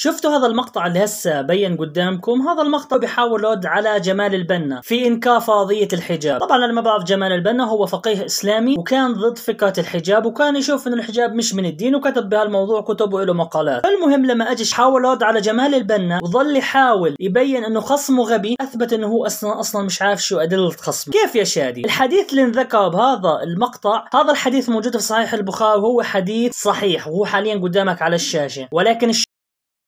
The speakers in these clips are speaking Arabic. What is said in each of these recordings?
شفتوا هذا المقطع اللي هسه بين قدامكم هذا المقطع بيحاول يرد على جمال البنا في انكار فرضيه الحجاب طبعا انا ما بعرف جمال البنا هو فقيه اسلامي وكان ضد فكره الحجاب وكان يشوف ان الحجاب مش من الدين وكتب بهالموضوع كتب وله مقالات المهم لما اجي حاول يرد على جمال البنا وظل يحاول يبين انه خصمه غبي اثبت انه هو اصلا اصلا مش عارف شو ادله خصمه كيف يا شادي الحديث اللي انذكر بهذا المقطع هذا الحديث موجود في صحيح البخاري وهو حديث صحيح وهو حاليا قدامك على الشاشه ولكن الش...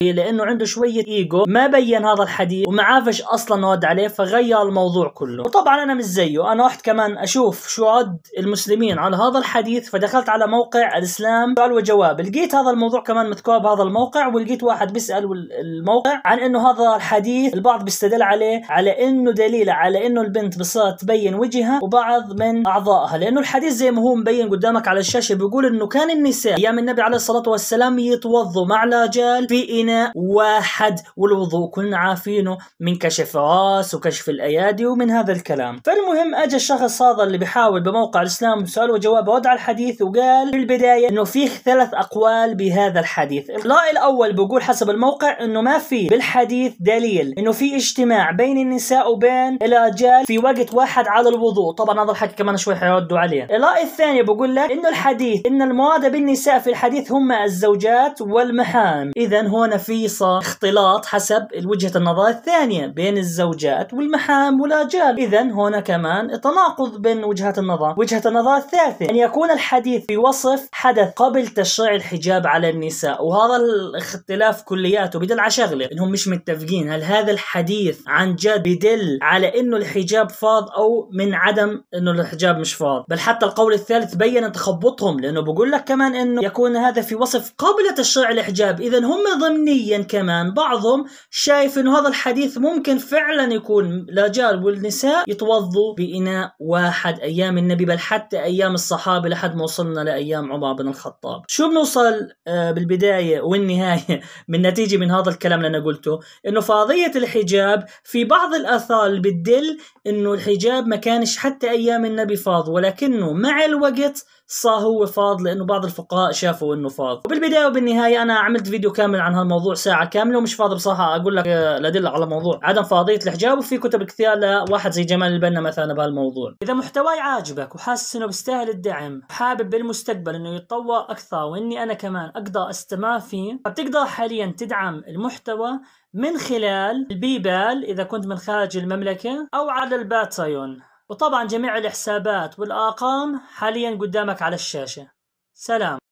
إيه، لانه عنده شويه ايجو ما بين هذا الحديث وما عافش اصلا ود عليه فغير الموضوع كله وطبعا انا مش زيه انا رحت كمان اشوف شو رد المسلمين على هذا الحديث فدخلت على موقع الاسلام سؤال وجواب لقيت هذا الموضوع كمان مذكور بهذا الموقع ولقيت واحد بيسال الموقع عن انه هذا الحديث البعض بيستدل عليه على انه دليل على انه البنت بصير تبين وجهها وبعض من اعضائها لانه الحديث زي ما هو مبين قدامك على الشاشه بيقول انه كان النساء ايام النبي عليه الصلاه والسلام يتوضوا مع الرجال في إناء واحد والوضوء كلنا عارفينه من كشف راس وكشف الايادي ومن هذا الكلام فالمهم اجى الشخص هذا اللي بيحاول بموقع الاسلام سؤال وجواب رد على الحديث وقال في البدايه انه في ثلاث اقوال بهذا الحديث الراي الاول بقول حسب الموقع انه ما في بالحديث دليل انه في اجتماع بين النساء وبين الرجال في وقت واحد على الوضوء طبعا هذا الحكي كمان شوي حيردوا عليه الراي الثاني بقول لك انه الحديث ان المراد بالنساء في الحديث هم الزوجات والمحام اذا هنا في اختلاط حسب وجهة النظر الثانية بين الزوجات والمحام والأجال إذا هنا كمان تناقض بين وجهات النظر وجهة النظر الثالثة أن يكون الحديث في وصف حدث قبل تشريع الحجاب على النساء وهذا الاختلاف كلياته بدل على شغلة إنهم مش متفقين هل هذا الحديث عن جد بدل على إنه الحجاب فاض أو من عدم إنه الحجاب مش فاض بل حتى القول الثالث بين تخبطهم لأنه بقول لك كمان إنه يكون هذا في وصف قبل تشريع الحجاب إذا هم ضمن دينيا كمان بعضهم شايف انه هذا الحديث ممكن فعلا يكون للرجال والنساء يتوضوا باناء واحد ايام النبي بل حتى ايام الصحابه لحد ما وصلنا لايام عمر بن الخطاب شو بنوصل آه، بالبدايه والنهايه من نتيجه من هذا الكلام اللي انا قلته انه فاضية الحجاب في بعض الاثار اللي بتدل انه الحجاب ما كانش حتى ايام النبي فاض ولكنه مع الوقت صار هو فاض لانه بعض الفقهاء شافوا انه فاض وبالبدايه وبالنهايه انا عملت فيديو كامل عن هالموضوع موضوع ساعه كامله ومش فاضي بصراحه اقول لك آه، الادله على موضوع عدم فاضيه الحجاب وفي كتب كثير لواحد زي جمال البنا مثلا بهالموضوع اذا محتواي عاجبك وحاسس انه بيستاهل الدعم وحابب بالمستقبل انه يتطور اكثر واني انا كمان اقدر استمر فيه فبتقدر حاليا تدعم المحتوى من خلال البيبال اذا كنت من خارج المملكه او على الباتريون وطبعا جميع الحسابات والارقام حاليا قدامك على الشاشه سلام